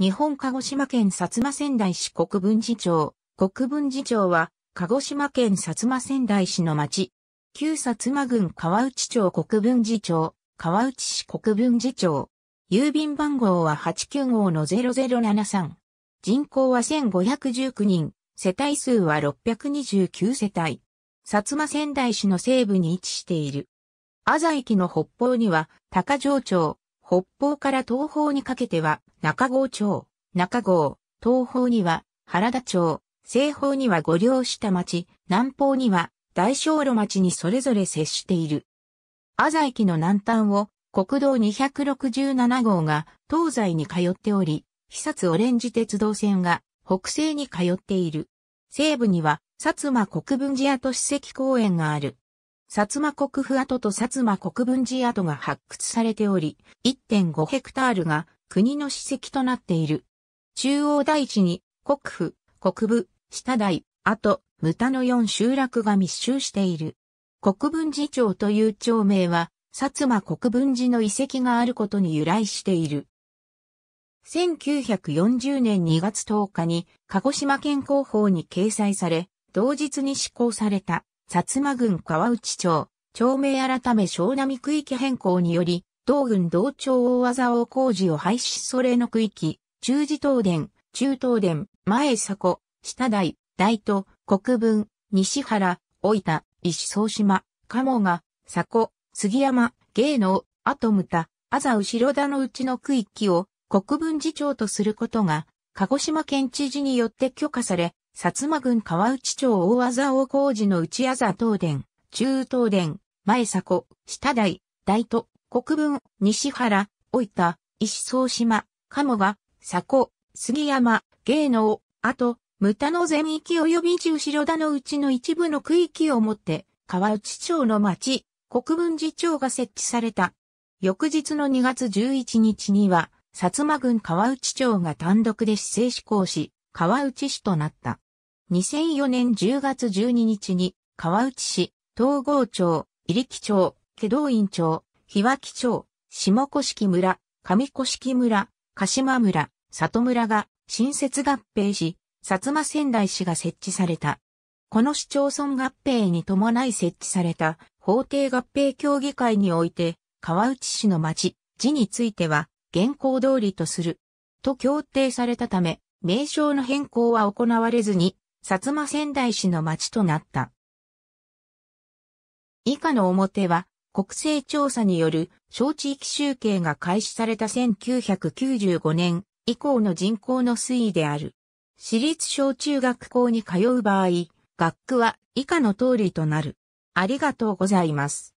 日本鹿児島県薩摩仙台市国分寺町。国分寺町は、鹿児島県薩摩仙台市の町。旧薩摩郡川内町国分寺町、川内市国分寺町。郵便番号は89号の0073。人口は1519人、世帯数は629世帯。薩摩仙台市の西部に位置している。安佐駅の北方には、高城町、北方から東方にかけては中郷町、中郷、東方には原田町、西方には五両下町、南方には大正路町にそれぞれ接している。安佐駅の南端を国道267号が東西に通っており、久津オレンジ鉄道線が北西に通っている。西部には薩摩国分寺跡史跡公園がある。薩摩国府跡と薩摩国分寺跡が発掘されており、1.5ヘクタールが国の史跡となっている。中央大地に国府、国部、下台、跡、無田の4集落が密集している。国分寺町という町名は、薩摩国分寺の遺跡があることに由来している。1940年2月10日に鹿児島県広報に掲載され、同日に施行された薩摩郡川内町、町名改め小波区域変更により、同郡同町大技を工事を廃止それの区域、中寺東電、中東電、前迫、下台、大都、国分、西原、大田、石総島、鴨が、里、杉山、芸能、後牟田、あざ後ろ田のうちの区域を国分寺町とすることが、鹿児島県知事によって許可され、薩摩郡川内町大和王工事の内麻東電、中東電、前迫、下台、大都、国分、西原、大分、石総島、鴨佐古、杉山、芸能、あと、無田の全域及び十城田のうちの一部の区域をもって、川内町の町、国分寺町が設置された。翌日の2月11日には、薩摩郡川内町が単独で市政施行し、川内市となった。2004年10月12日に、川内市、東郷町、入木町、祁道院町、日脇町、下甑村、上甑村、鹿島村、里村が新設合併し、薩摩仙台市が設置された。この市町村合併に伴い設置された法定合併協議会において、川内市の町、字については、現行通りとする。と協定されたため、名称の変更は行われずに、薩摩仙台市の町となった。以下の表は、国勢調査による小地域集計が開始された1995年以降の人口の推移である。私立小中学校に通う場合、学区は以下の通りとなる。ありがとうございます。